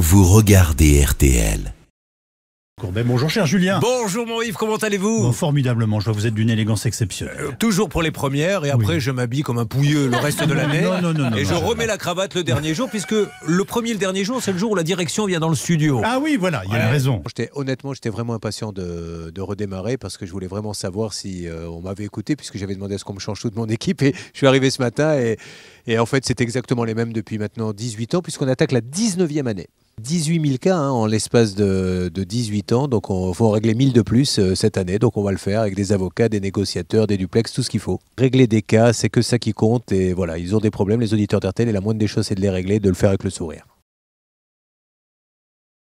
vous regardez RTL. Courbet, bonjour cher Julien. Bonjour mon Yves, comment allez-vous Formidablement, je vois que vous êtes d'une élégance exceptionnelle. Euh, toujours pour les premières et après je m'habille comme un pouilleux le reste de l'année. Non, non, non, et je remets la cravate le dernier jour puisque le premier et le dernier jour c'est le jour où la direction vient dans le studio. Ah oui, voilà, il y a une raison. Honnêtement, j'étais vraiment impatient de, redémarrer parce que je voulais vraiment savoir si euh, on m'avait écouté puisque j'avais demandé à ce qu'on me change toute mon équipe et je suis arrivé ce matin et, et en fait c'est exactement les mêmes depuis maintenant 18 ans puisqu'on attaque la 19e année. 18 000 cas hein, en l'espace de, 18 ans, donc on faut régler 1000 de plus euh, cette année, donc on va le faire avec des avocats, des négociateurs, des duplex, tout ce qu'il faut. Régler des cas, c'est que ça qui compte, et voilà, ils ont des problèmes, les auditeurs d'Artel, et la moindre des choses, c'est de les régler, de le faire avec le sourire.